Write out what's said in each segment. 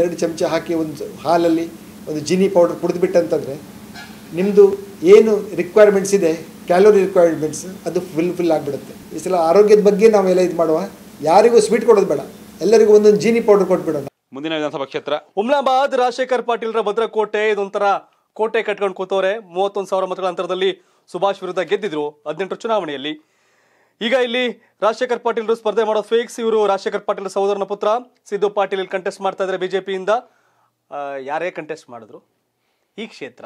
ಎರಡು ಚಮಚ ಹಾಕಿ ಒಂದು ಹಾಲಲ್ಲಿ ಒಂದು ಜೀನಿ ಪೌಡರ್ ಕುಡಿದ್ಬಿಟ್ಟಂತಂದರೆ ನಿಮ್ಮದು ಏನು ರಿಕ್ವೈರ್ಮೆಂಟ್ಸ್ ಇದೆ ಕ್ಯಾಲೋರಿ ರಿಕ್ವೈರ್ಮೆಂಟ್ಸ್ ಅದು ಫುಲ್ ಫಿಲ್ ಆಗಿಬಿಡುತ್ತೆ ಈ ಸಲ ಆರೋಗ್ಯದ ಬಗ್ಗೆ ನಾವೆಲ್ಲ ಇದು ಮಾಡುವ ಯಾರಿಗೂ ಸ್ವೀಟ್ ಕೊಡೋದು ಬೇಡ ಎಲ್ಲರಿಗೂ ಒಂದೊಂದು ಜೀನಿ ಪೌಡರ್ ಕೊಟ್ಬಿಡೋಣ ಮುಂದಿನ ವಿಧಾನಸಭಾ ಕ್ಷೇತ್ರ ಉಮ್ಲಾಬಾದ್ ರಾಜಶೇಖರ್ ಪಾಟೀಲ್ರ ಭದ್ರಕೋಟೆ ಇದೊಂಥರ ಕೋಟೆ ಕಟ್ಕೊಂಡು ಕೂತವ್ರೆ ಮೂವತ್ತೊಂದು ಸಾವಿರ ಮತಗಳ ಅಂತರದಲ್ಲಿ ಸುಭಾಷ್ ವಿರುದ್ಧ ಗೆದ್ದಿದ್ರು ಹದಿನೆಂಟು ಚುನಾವಣೆಯಲ್ಲಿ ಈಗ ಇಲ್ಲಿ ರಾಜಶೇಖರ್ ಪಾಟೀಲ್ ಸ್ಪರ್ಧೆ ಮಾಡೋ ಫೇಕ್ಸ್ ಇವರು ರಾಜಶೇಖರ್ ಪಾಟೀಲ್ ಸಹೋದರನ ಪುತ್ರ ಸಿದ್ದು ಪಾಟೀಲ್ ಕಂಟೆಸ್ಟ್ ಮಾಡ್ತಾ ಇದ್ದಾರೆ ಬಿಜೆಪಿಯಿಂದ ಯಾರೇ ಕಂಟೆಸ್ಟ್ ಮಾಡಿದ್ರು ಈ ಕ್ಷೇತ್ರ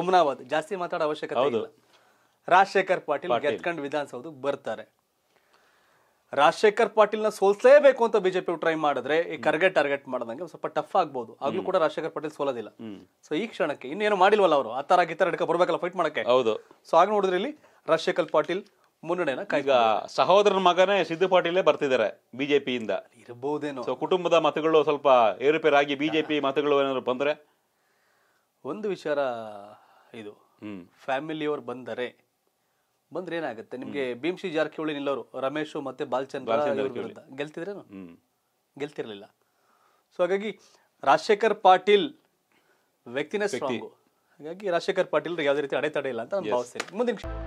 ಉಮ್ನಾಬಾದ್ ಜಾಸ್ತಿ ಮಾತಾಡೋ ಅವಶ್ಯಕತೆ ಇಲ್ಲ ರಾಜಶೇಖರ್ ಪಾಟೀಲ್ ಗೆದ್ಕೊಂಡು ವಿಧಾನಸೌಧ ಬರ್ತಾರೆ ರಾಜಶೇಖರ್ ಪಾಟೀಲ್ನ ಸೋಲ್ಸಲೇಬೇಕು ಅಂತ ಬಿಜೆಪಿ ಟ್ರೈ ಮಾಡಿದ್ರೆ ಈ ಕರ್ಗೆ ಟಾರ್ಗೆಟ್ ಮಾಡಿದಂಗೆ ಸ್ವಲ್ಪ ಟಫ್ ಆಗ್ಬಹುದು ಆಗ್ಲೂ ಕೂಡ ರಾಜಶೇಖರ್ ಪಾಟೀಲ್ ಸೋಲೋದಿಲ್ಲ ಸೊ ಈ ಕ್ಷಣಕ್ಕೆ ಇನ್ನೇನು ಮಾಡಿಲ್ವಲ್ಲ ಅವರು ಆ ತರ ಗಿತ್ತರ ಬರ್ಬೇಕಲ್ಲ ಫೈಟ್ ಮಾಡಕ್ಕೆ ಹೌದು ಸೊ ಆಗ ನೋಡಿದ್ರೆ ಇಲ್ಲಿ ರಾಜಶೇಖರ್ ಪಾಟೀಲ್ ಮುನ್ನಡೆನ ಈಗ ಸಹೋದರನ ಮಗನೇ ಸಿದ್ದು ಪಾಟೀಲೇ ಬರ್ತಿದ್ದಾರೆ ಬಿಜೆಪಿಯಿಂದ ಇರಬಹುದೇನೋ ಕುಟುಂಬದ ಮತಗಳು ಸ್ವಲ್ಪ ಏರುಪೇರಾಗಿ ಬಿಜೆಪಿ ಮತಗಳು ಏನಾದ್ರು ಬಂದ್ರೆ ಒಂದು ವಿಚಾರ ಇದು ಫ್ಯಾಮಿಲಿಯವರು ಬಂದರೆ ಬಂದ್ರೆ ಏನಾಗುತ್ತೆ ನಿಮ್ಗೆ ಭೀಮ್ಸಿ ಜಾರಕಿಹೊಳಿ ನಿಲ್ಲೋರು ರಮೇಶ್ ಮತ್ತೆ ಬಾಲ್ಚಂದ್ರ ವಿರುದ್ಧ ಗೆಲ್ತಿದ್ರೇನು ಗೆಲ್ತಿರ್ಲಿಲ್ಲ ಸೊ ಹಾಗಾಗಿ ರಾಜಶೇಖರ್ ಪಾಟೀಲ್ ವ್ಯಕ್ತಿನ ಸ್ಟ್ರಾಂಗು ಹಾಗಾಗಿ ರಾಜಶೇಖರ್ ಪಾಟೀಲ್ ಯಾವುದೇ ರೀತಿ ಅಡೆತಡೆ ಇಲ್ಲ ಅಂತ ನಾನು ಭಾವಿಸ್ತೇನೆ ಮುಂದಿನ